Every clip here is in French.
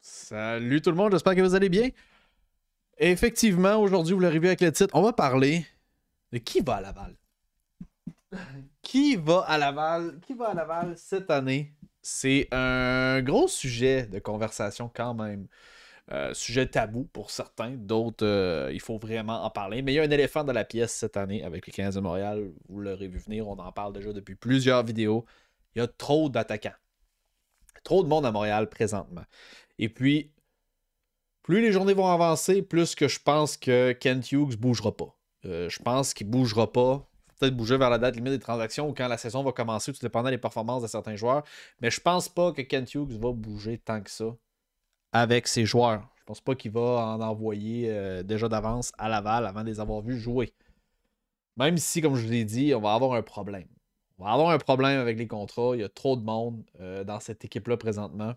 Salut tout le monde, j'espère que vous allez bien. Effectivement, aujourd'hui, vous l'avez vu avec le titre, on va parler de qui va à Laval. qui va à Laval? Qui va à Laval cette année? C'est un gros sujet de conversation quand même. Euh, sujet tabou pour certains, d'autres, euh, il faut vraiment en parler. Mais il y a un éléphant dans la pièce cette année avec les 15 de Montréal. Vous l'aurez vu venir, on en parle déjà depuis plusieurs vidéos. Il y a trop d'attaquants. Trop de monde à Montréal présentement. Et puis, plus les journées vont avancer, plus que je pense que Kent Hughes bougera pas. Euh, je pense qu'il bougera pas. Peut-être bouger vers la date limite des transactions ou quand la saison va commencer, tout dépendant des performances de certains joueurs. Mais je pense pas que Kent Hughes va bouger tant que ça avec ses joueurs. Je pense pas qu'il va en envoyer euh, déjà d'avance à Laval avant de les avoir vus jouer. Même si, comme je vous l'ai dit, on va avoir un problème. On va avoir un problème avec les contrats. Il y a trop de monde euh, dans cette équipe-là présentement.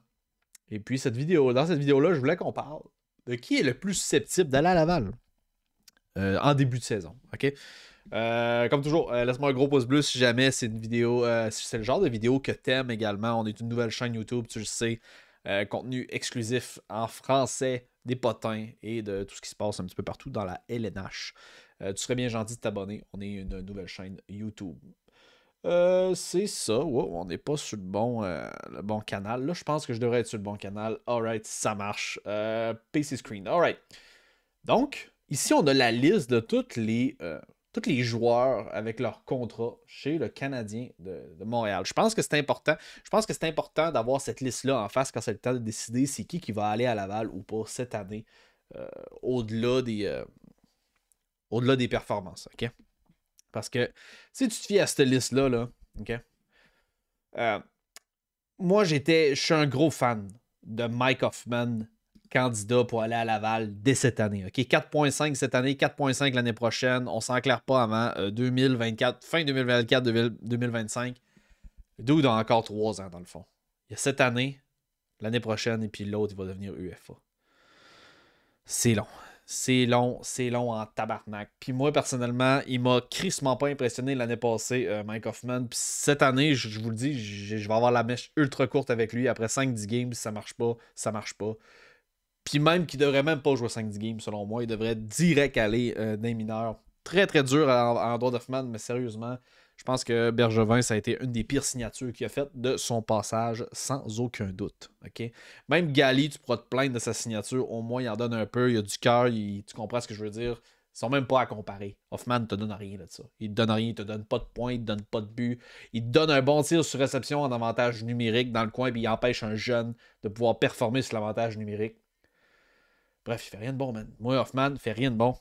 Et puis, cette vidéo, dans cette vidéo-là, je voulais qu'on parle de qui est le plus susceptible d'aller à Laval euh, en début de saison. OK? Euh, comme toujours, euh, laisse-moi un gros pouce bleu si jamais c'est une vidéo, euh, c'est le genre de vidéo que t'aimes également. On est une nouvelle chaîne YouTube, tu le sais. contenu exclusif en français, des potins et de tout ce qui se passe un petit peu partout dans la LNH. tu serais bien gentil de t'abonner. On est une nouvelle chaîne YouTube. Euh, c'est ça. Wow, on n'est pas sur le bon, euh, le bon canal. Là, je pense que je devrais être sur le bon canal. Alright, ça marche. Euh, PC Screen. Alright. Donc, ici, on a la liste de toutes les, tous les joueurs avec leur contrat chez le Canadien de, Montréal. Je pense que c'est important. Je pense que c'est important d'avoir cette liste-là en face quand c'est le temps de décider c'est qui qui va aller à Laval ou pas cette année, au-delà des, au-delà des performances. OK? Parce que si tu te fies à cette liste-là, là, euh, moi, j'étais. Je suis un gros fan de Mike Hoffman, candidat pour aller à Laval dès cette année. OK? 4.5 cette année, 4.5 l'année prochaine. On s'en claire pas avant 2024, euh, fin 2024, 2025. D'où dans encore trois ans, dans le fond. Il y a cette année, l'année prochaine, et puis l'autre, il va devenir UFA. C'est long c'est long, c'est long en tabarnak. Puis moi, personnellement, il m'a crissement pas impressionné l'année passée, euh, Mike Hoffman. Puis cette année, je, vous le dis, je, vais avoir la mèche ultra courte avec lui. Après 5-10 games, ça marche pas, ça marche pas. Puis même qu'il devrait même pas jouer 5-10 games, selon moi. Il devrait direct aller euh, des mineurs. Très, très dur en droit d'Hoffman, mais sérieusement, je pense que Bergevin, ça a été une des pires signatures qu'il a faites de son passage, sans aucun doute. Même Gali, tu pourras te plaindre de sa signature. Au moins, il en donne un peu. Il a du cœur. Tu comprends ce que je veux dire? Ils sont même pas à comparer. Hoffman ne te donne rien de ça. Il te donne rien, il ne te donne pas de points, il ne te donne pas de but. Il te donne un bon tir sur réception en avantage numérique dans le coin, puis il empêche un jeune de pouvoir performer sur l'avantage numérique. Bref, il fait rien de bon, man. Moi, Hoffman, fait rien de bon.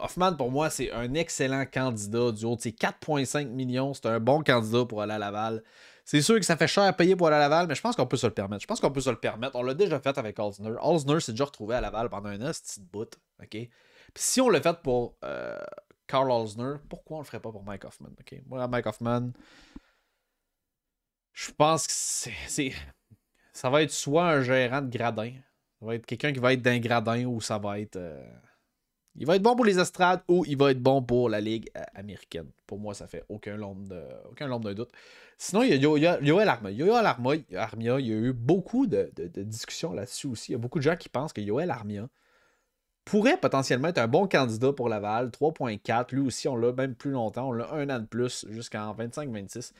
Hoffman, pour moi, c'est un excellent candidat du haut. c'est 4,5 millions, c'est un bon candidat pour aller à Laval. C'est sûr que ça fait cher à payer pour aller à Laval, mais je pense qu'on peut se le permettre. Je pense qu'on peut se le permettre. On l'a déjà fait avec Alzner. Alzner s'est déjà retrouvé à Laval pendant un an, cette petite OK? Puis si on l'a fait pour euh, Carl Alzner, pourquoi on le ferait pas pour Mike Hoffman? Moi, Mike Hoffman, je pense que c'est. Ça va être soit un gérant de gradin, ça va être quelqu'un qui va être d'un gradin ou ça va être. Euh, il va être bon pour les estrades ou il va être bon pour la Ligue euh, américaine. Pour moi, ça fait aucun nombre de, de doute. Sinon, il y a Yoel Armia. Yoel Armia, il y a eu beaucoup de, discussions là-dessus aussi. Il y a beaucoup de gens qui pensent que Yoel Armia pourrait potentiellement être un bon candidat pour Laval. 3.4, lui aussi, on l'a même plus longtemps. On l'a un an de plus jusqu'en 25-26.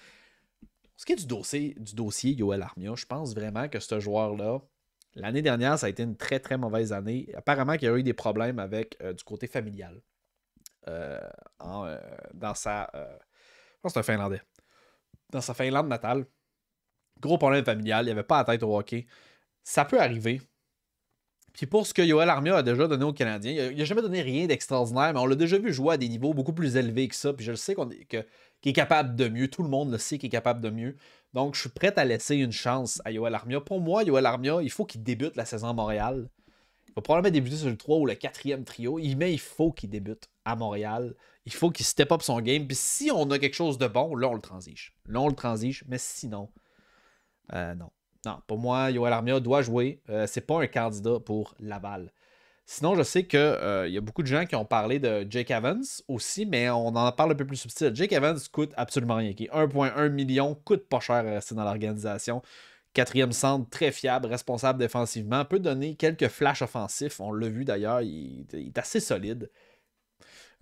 Ce qui est du dossier, du dossier Yoel Armia, je pense vraiment que ce joueur-là, L'année dernière, ça a été une très très mauvaise année. Apparemment il y a eu des problèmes avec euh, du côté familial. Euh, euh, dans sa. c'est un Finlandais. Dans sa Finlande natale. Gros problème familial. Il n'y avait pas la tête au hockey. Ça peut arriver. Puis pour ce que Yoel Armia a déjà donné aux Canadiens, il n'a jamais donné rien d'extraordinaire, mais on l'a déjà vu jouer à des niveaux beaucoup plus élevés que ça. Puis je le sais qu'il est capable de mieux. Tout le monde le sait qu'il est capable de mieux. Donc, je suis prêt à laisser une chance à Yoel Armia. Pour moi, Yoel Armia, il faut qu'il débute la saison à Montréal. Il va probablement débuter sur le 3 ou le 4e trio, mais il faut qu'il débute à Montréal. Il faut qu'il step up son game. Puis si on a quelque chose de bon, là, on le transige. Là, on le transige, mais sinon, euh, non. Non, pour moi, Yoel Armia doit jouer. Ce euh, c'est pas un candidat pour Laval. Sinon, je sais qu'il euh, y a beaucoup de gens qui ont parlé de Jake Evans aussi, mais on en parle un peu plus subtil. Jake Evans coûte absolument rien, 1,1 million, coûte pas cher à rester dans l'organisation. Quatrième centre, très fiable, responsable défensivement, peut donner quelques flashs offensifs. On l'a vu d'ailleurs, il, est assez solide.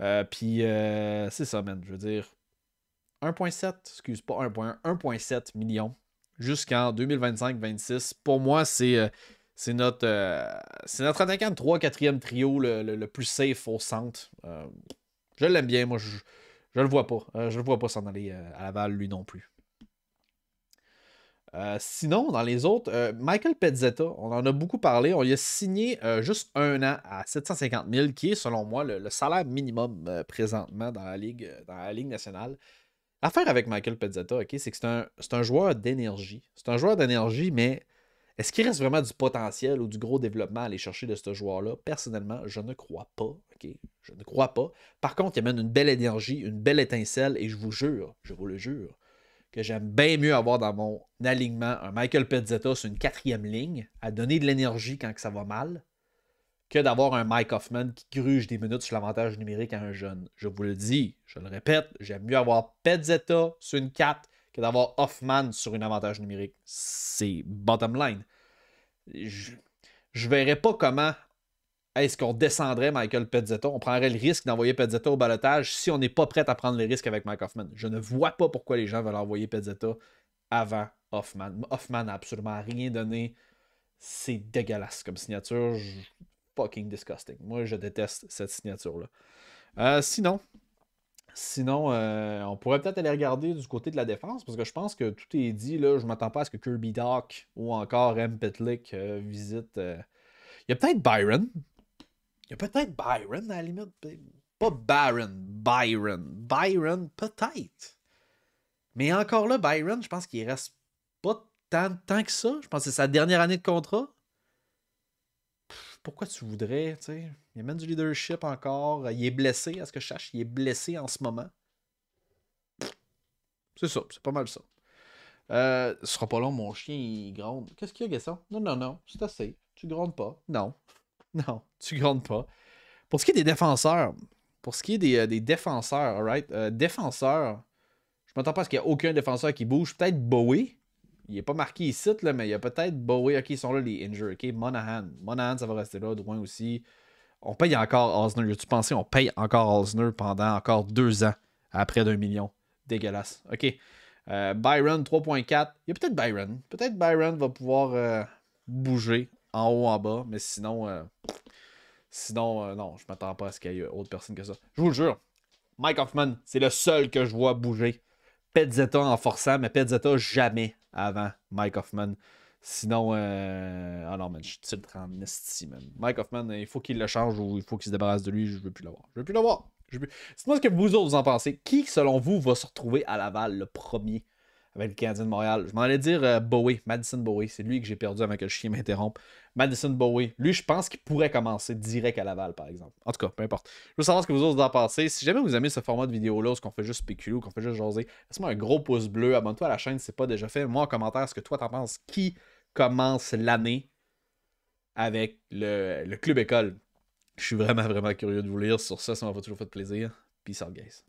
Euh, puis euh, c'est ça, man. Je veux dire, 1,7, excuse pas, 1,1, 1,7 million jusqu'en 2025-26. Pour moi, c'est c'est notre, euh, c'est notre attaquant de 3 4e trio le, plus safe au centre. Euh, je l'aime bien, moi je, je le vois pas. Euh, je le vois pas s'en aller à Laval lui non plus. sinon, dans les autres, Michael Pezzetta, on en a beaucoup parlé. On y a signé juste un an à 750 000, qui est selon moi le, salaire minimum présentement dans la, ligue, dans la Ligue nationale. L'affaire avec Michael Pezzetta, ok, c'est que c'est un joueur d'énergie. C'est un joueur d'énergie, mais est-ce qu'il reste vraiment du potentiel ou du gros développement à aller chercher de ce joueur-là? Personnellement, je ne crois pas. Ok, Je ne crois pas. Par contre, il amène une belle énergie, une belle étincelle, et je vous jure, je vous le jure, que j'aime bien mieux avoir dans mon alignement un Michael Pezzetta sur une quatrième ligne, à donner de l'énergie quand que ça va mal, que d'avoir un Mike Hoffman qui gruge des minutes sur l'avantage numérique à un jeune. Je vous le dis, je le répète, j'aime mieux avoir Pezzetta sur une 4 que d'avoir Hoffman sur une avantage numérique. C'est bottom line. Je ne verrais pas comment est-ce qu'on descendrait Michael Pezzetto. On prendrait le risque d'envoyer Pezzetto au balotage si on n'est pas prêt à prendre les risques avec Mike Hoffman. Je ne vois pas pourquoi les gens veulent envoyer Pezzetto avant Hoffman. Hoffman n'a absolument rien donné. C'est dégueulasse comme signature. Fucking disgusting. Moi, je déteste cette signature-là. Euh, sinon, Sinon, euh, on pourrait peut-être aller regarder du côté de la défense, parce que je pense que tout est dit. Là, je ne m'attends pas à ce que Kirby Doc ou encore M. Petlick euh, visite. Euh, il y a peut-être Byron. Il y a peut-être Byron, à la limite. Pas Byron, Byron. Byron, peut-être. Mais encore là, Byron, je pense qu'il reste pas tant que ça. Je pense que c'est sa dernière année de contrat pourquoi tu voudrais, tu sais, il même du leadership encore, euh, il est blessé, à ce que je cherche, il est blessé en ce moment. C'est ça, c'est pas mal ça. Euh, ce sera pas long, mon chien, il gronde. Qu'est-ce qu'il y a, ça Non, non, non, c'est assez. Tu grondes pas. Non. Non, tu grondes pas. Pour ce qui est des défenseurs, pour ce qui est des, euh, défenseurs, alright? Défenseur. défenseurs, je m'attends pas à ce qu'il y ait aucun défenseur qui bouge. Peut-être Bowie il n'est pas marqué ici, là, mais il y a peut-être Bowie, ok, ils sont là, les Injures. ok, Monahan. Monahan, ça va rester là, Drouin aussi. On paye encore Osner. Tu pensais on paye encore Osner pendant encore deux ans après d'un million? Dégueulasse. OK. Euh, Byron 3.4. Il y a peut-être Byron. Peut-être Byron va pouvoir euh, bouger en haut, en bas. Mais sinon, euh, sinon non, je ne m'attends pas à ce qu'il y ait autre personne que ça. Je vous le jure, Mike Hoffman, c'est le seul que je vois bouger Pezzetta en forçant, mais Pezzetta jamais avant Mike Hoffman. Sinon, euh... ah non, man, je titre en estime? Mike Hoffman, il faut qu'il le change ou il faut qu'il se débarrasse de lui. Je veux plus l'avoir. Je veux plus l'avoir. Dites-moi ce que vous autres en pensez. Qui, selon vous, va se retrouver à Laval le premier avec le Canadien de Montréal. Je m'en allais dire euh, Bowie, Madison Bowie. C'est lui que j'ai perdu avant que le chien m'interrompe. Madison Bowie. Lui, je pense qu'il pourrait commencer direct à Laval, par exemple. En tout cas, peu importe. Je veux savoir ce que vous autres en pensez. Si jamais vous aimez ce format de vidéo-là, ce qu'on fait juste spéculer ou qu'on fait juste jaser, laisse-moi un gros pouce bleu. Abonne-toi à la chaîne si ce n'est pas déjà fait. Moi, en commentaire, ce que toi t'en penses. Qui commence l'année avec le, le club école? Je suis vraiment, vraiment curieux de vous lire. Sur ça, ça m'a toujours fait plaisir. Peace out, guys.